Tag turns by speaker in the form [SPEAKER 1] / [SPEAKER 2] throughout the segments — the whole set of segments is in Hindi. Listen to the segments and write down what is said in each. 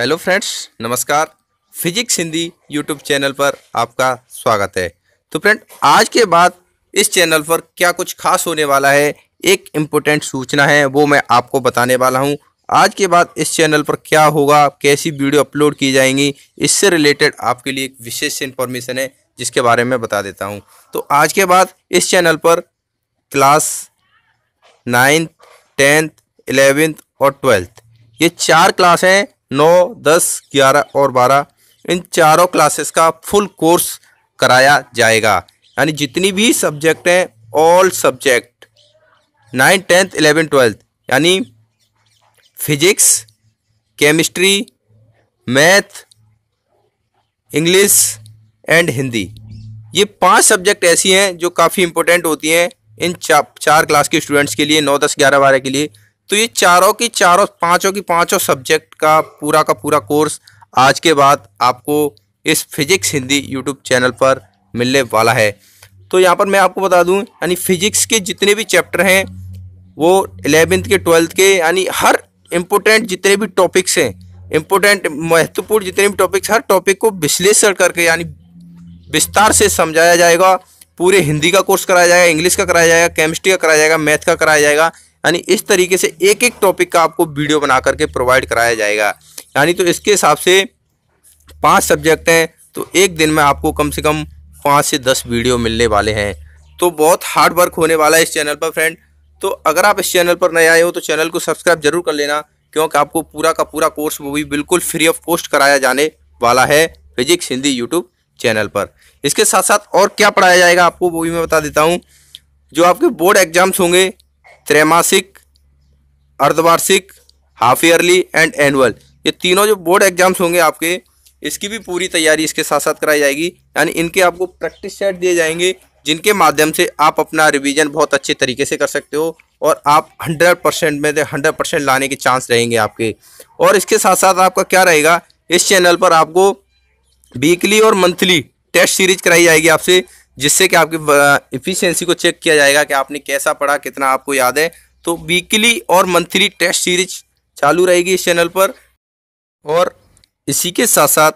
[SPEAKER 1] हेलो फ्रेंड्स नमस्कार फिजिक्स हिंदी यूट्यूब चैनल पर आपका स्वागत है तो फ्रेंड आज के बाद इस चैनल पर क्या कुछ खास होने वाला है एक इम्पोर्टेंट सूचना है वो मैं आपको बताने वाला हूँ आज के बाद इस चैनल पर क्या होगा कैसी वीडियो अपलोड की जाएंगी इससे रिलेटेड आपके लिए एक विशेष इन्फॉर्मेशन है जिसके बारे में बता देता हूँ तो आज के बाद इस चैनल पर क्लास नाइन्थ टेंथ इलेवेंथ और ट्वेल्थ ये चार क्लास हैं नौ दस ग्यारह और बारह इन चारों क्लासेस का फुल कोर्स कराया जाएगा यानी जितनी भी सब्जेक्ट हैं all subject nine tenth eleven twelfth यानी physics chemistry math English and Hindi ये पांच सब्जेक्ट ऐसी हैं जो काफ़ी इंपॉर्टेंट होती हैं इन चा, चार क्लास के स्टूडेंट्स के लिए नौ दस ग्यारह बारह के लिए तो ये चारों की चारों पांचों की पांचों सब्जेक्ट का पूरा का पूरा कोर्स आज के बाद आपको इस फिजिक्स हिंदी यूट्यूब चैनल पर मिलने वाला है तो यहाँ पर मैं आपको बता दूँ यानी फिजिक्स के जितने भी चैप्टर हैं वो एलेवेंथ के ट्वेल्थ के यानी हर इम्पोर्टेंट जितने भी टॉपिक्स हैं इम्पोर्टेंट महत्वपूर्ण जितने भी टॉपिक्स हर टॉपिक को विश्लेषण करके यानी विस्तार से समझाया जाएगा पूरे हिंदी का कोर्स कराया जाएगा इंग्लिश का कराया जाएगा केमिस्ट्री का कराया जाएगा मैथ का कराया जाएगा यानी इस तरीके से एक एक टॉपिक का आपको वीडियो बना करके प्रोवाइड कराया जाएगा यानी तो इसके हिसाब से पाँच सब्जेक्ट हैं तो एक दिन में आपको कम से कम पाँच से दस वीडियो मिलने वाले हैं तो बहुत हार्ड वर्क होने वाला है इस चैनल पर फ्रेंड तो अगर आप इस चैनल पर नए आए हो तो चैनल को सब्सक्राइब जरूर कर लेना क्योंकि आपको पूरा का पूरा कोर्स वो भी बिल्कुल फ्री ऑफ कॉस्ट कराया जाने वाला है फिजिक्स हिंदी यूट्यूब चैनल पर इसके साथ साथ और क्या पढ़ाया जाएगा आपको वो भी मैं बता देता हूँ जो आपके बोर्ड एग्जाम्स होंगे त्रैमासिक अर्धवार्षिक हाफ ईयरली एंड एनुअल ये तीनों जो बोर्ड एग्जाम्स होंगे आपके इसकी भी पूरी तैयारी इसके साथ साथ कराई जाएगी यानी इनके आपको प्रैक्टिस सेट दिए जाएंगे जिनके माध्यम से आप अपना रिवीजन बहुत अच्छे तरीके से कर सकते हो और आप 100 परसेंट में से 100 परसेंट लाने के चांस रहेंगे आपके और इसके साथ साथ आपका क्या रहेगा इस चैनल पर आपको वीकली और मंथली टेस्ट सीरीज कराई जाएगी आपसे जिससे कि आपकी इफिशियंसी को चेक किया जाएगा कि आपने कैसा पढ़ा कितना आपको याद है तो वीकली और मंथली टेस्ट सीरीज चालू रहेगी इस चैनल पर और इसी के साथ साथ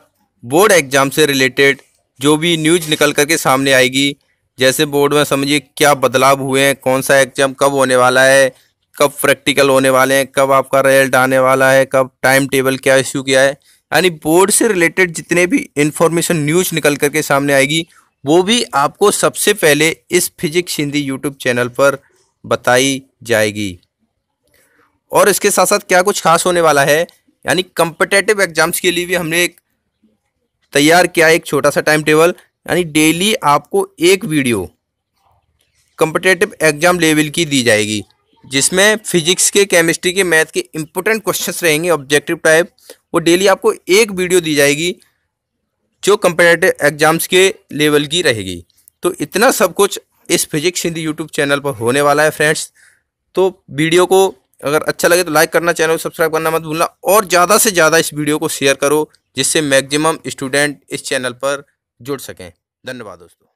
[SPEAKER 1] बोर्ड एग्ज़ाम से रिलेटेड जो भी न्यूज निकल करके सामने आएगी जैसे बोर्ड में समझिए क्या बदलाव हुए हैं कौन सा एग्ज़ाम कब होने वाला है कब प्रैक्टिकल होने वाले हैं कब आपका रिजल्ट आने वाला है कब टाइम टेबल क्या इश्यू किया है यानी बोर्ड से रिलेटेड जितने भी इंफॉर्मेशन न्यूज निकल करके सामने आएगी वो भी आपको सबसे पहले इस फिजिक्स हिंदी यूट्यूब चैनल पर बताई जाएगी और इसके साथ साथ क्या कुछ खास होने वाला है यानी कंपटेटिव एग्जाम्स के लिए भी हमने एक तैयार किया एक छोटा सा टाइम टेबल यानी डेली आपको एक वीडियो कंपटेटिव एग्जाम लेवल की दी जाएगी जिसमें फिजिक्स के केमिस्ट्री के मैथ के इंपोर्टेंट क्वेश्चंस रहेंगे ऑब्जेक्टिव टाइप वो डेली आपको एक वीडियो दी जाएगी जो कंपेटेटिव एग्ज़ाम्स के लेवल की रहेगी तो इतना सब कुछ इस फिजिक्स हिंदी यूट्यूब चैनल पर होने वाला है फ्रेंड्स तो वीडियो को अगर अच्छा लगे तो लाइक करना चैनल को सब्सक्राइब करना मत भूलना और ज़्यादा से ज़्यादा इस वीडियो को शेयर करो जिससे मैक्सिमम स्टूडेंट इस चैनल पर जुड़ सकें धन्यवाद दोस्तों